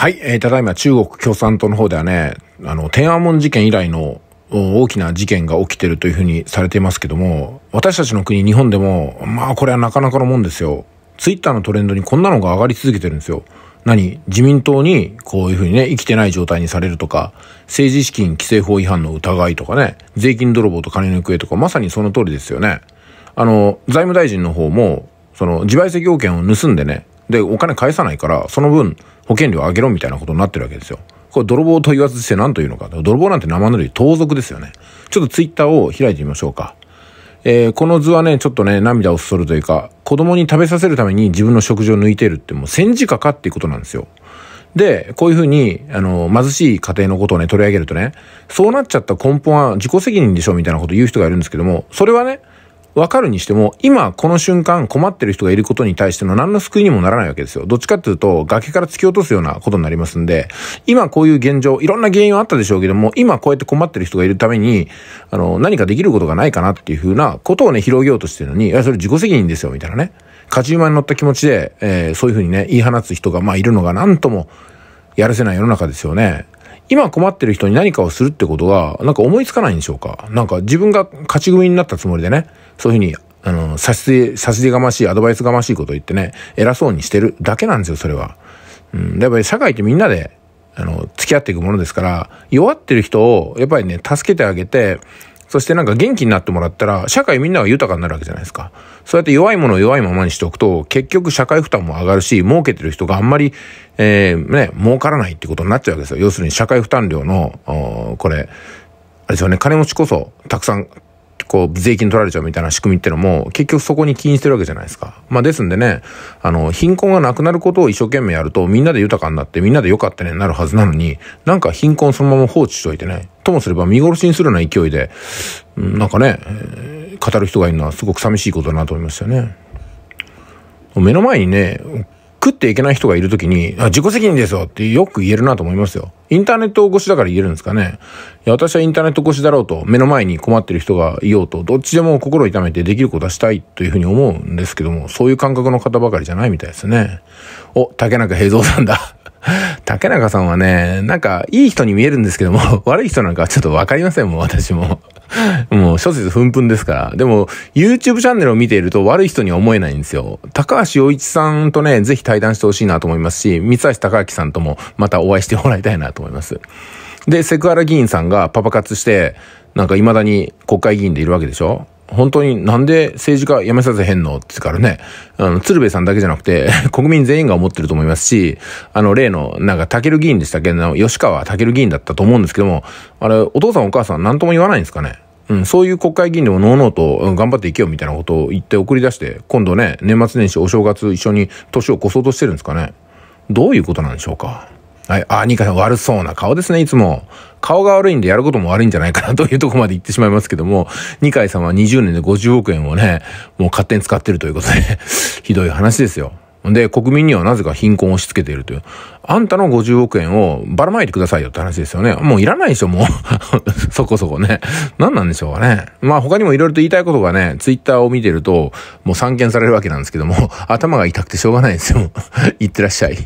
はい、えー、ただいま中国共産党の方ではね、あの、天安門事件以来の大きな事件が起きてるというふうにされていますけども、私たちの国日本でも、まあこれはなかなかのもんですよ。ツイッターのトレンドにこんなのが上がり続けてるんですよ。何自民党にこういうふうにね、生きてない状態にされるとか、政治資金規正法違反の疑いとかね、税金泥棒と金の行方とか、まさにその通りですよね。あの、財務大臣の方も、その自賠責要件を盗んでね、で、お金返さないから、その分保険料上げろみたいなことになってるわけですよ。これ泥棒と言わずして何というのか。泥棒なんて生ぬるい盗賊ですよね。ちょっとツイッターを開いてみましょうか。えー、この図はね、ちょっとね、涙をすするというか、子供に食べさせるために自分の食事を抜いてるってもう戦時下かっていうことなんですよ。で、こういうふうに、あの、貧しい家庭のことをね、取り上げるとね、そうなっちゃった根本は自己責任でしょみたいなことを言う人がいるんですけども、それはね、わかるにしても、今この瞬間困ってる人がいることに対しての何の救いにもならないわけですよ。どっちかっていうと、崖から突き落とすようなことになりますんで、今こういう現状、いろんな原因はあったでしょうけども、今こうやって困ってる人がいるために、あの、何かできることがないかなっていうふうなことをね、広げようとしてるのに、いや、それ自己責任ですよ、みたいなね。勝ち馬に乗った気持ちで、えー、そういうふうにね、言い放つ人が、まあ、いるのが、なんとも、やるせない世の中ですよね。今困ってる人に何かをするってことが、なんか思いつかないんでしょうかなんか自分が勝ち組になったつもりでね、そういうふうに、あの、差し出、差し出がましい、アドバイスがましいこと言ってね、偉そうにしてるだけなんですよ、それは。うん。やっぱり社会ってみんなで、あの、付き合っていくものですから、弱ってる人を、やっぱりね、助けてあげて、そしてなんか元気になってもらったら、社会みんなが豊かになるわけじゃないですか。そうやって弱いものを弱いままにしておくと、結局社会負担も上がるし、儲けてる人があんまり、えー、ね、儲からないってことになっちゃうわけですよ。要するに社会負担量の、これ、あれですよね、金持ちこそたくさんこう、税金取られちゃうみたいな仕組みってのも、結局そこに起因してるわけじゃないですか。まあ、ですんでね、あの、貧困がなくなることを一生懸命やると、みんなで豊かになって、みんなで良かったね、なるはずなのに、なんか貧困そのまま放置しといてね、ともすれば見殺しにするような勢いで、なんかね、語る人がいるのはすごく寂しいことだなと思いましたよね。目の前にね、食っていけない人がいるときに、あ、自己責任ですよってよく言えるなと思いますよ。インターネット越しだから言えるんですかね。いや、私はインターネット越しだろうと、目の前に困ってる人がいようと、どっちでも心痛めてできることはしたいというふうに思うんですけども、そういう感覚の方ばかりじゃないみたいですね。お、竹中平蔵さんだ。竹中さんはね、なんかいい人に見えるんですけども、悪い人なんかはちょっとわかりませんもん、私も。もう諸説ふんふんですから。でも、YouTube チャンネルを見ていると悪い人には思えないんですよ。高橋洋一さんとね、ぜひ対談してほしいなと思いますし、三橋隆明さんともまたお会いしてもらいたいなと思います。で、セクハラ議員さんがパパ活して、なんか未だに国会議員でいるわけでしょ本当になんで政治家辞めさせへんのってからね、あの、鶴瓶さんだけじゃなくて、国民全員が思ってると思いますし、あの、例の、なんか、竹る議員でしたっけど、吉川竹る議員だったと思うんですけども、あれ、お父さんお母さん何とも言わないんですかね。うん、そういう国会議員でもノーノーと頑張っていけよみたいなことを言って送り出して、今度ね、年末年始お正月一緒に年を越そうとしてるんですかね。どういうことなんでしょうか。はい。あ、ニカさん悪そうな顔ですね、いつも。顔が悪いんでやることも悪いんじゃないかな というとこまで言ってしまいますけども、二階さんは20年で50億円をね、もう勝手に使ってるということで ひどい話ですよ。で、国民にはなぜか貧困を押し付けているという。あんたの50億円をばらまいてくださいよって話ですよね。もういらないでしょ、もう そこそこね。何なんでしょうかね。まあ他にもいろいろと言いたいことがね、ツイッターを見てると、もう散見されるわけなんですけども、頭が痛くてしょうがないですよ。いってらっしゃい。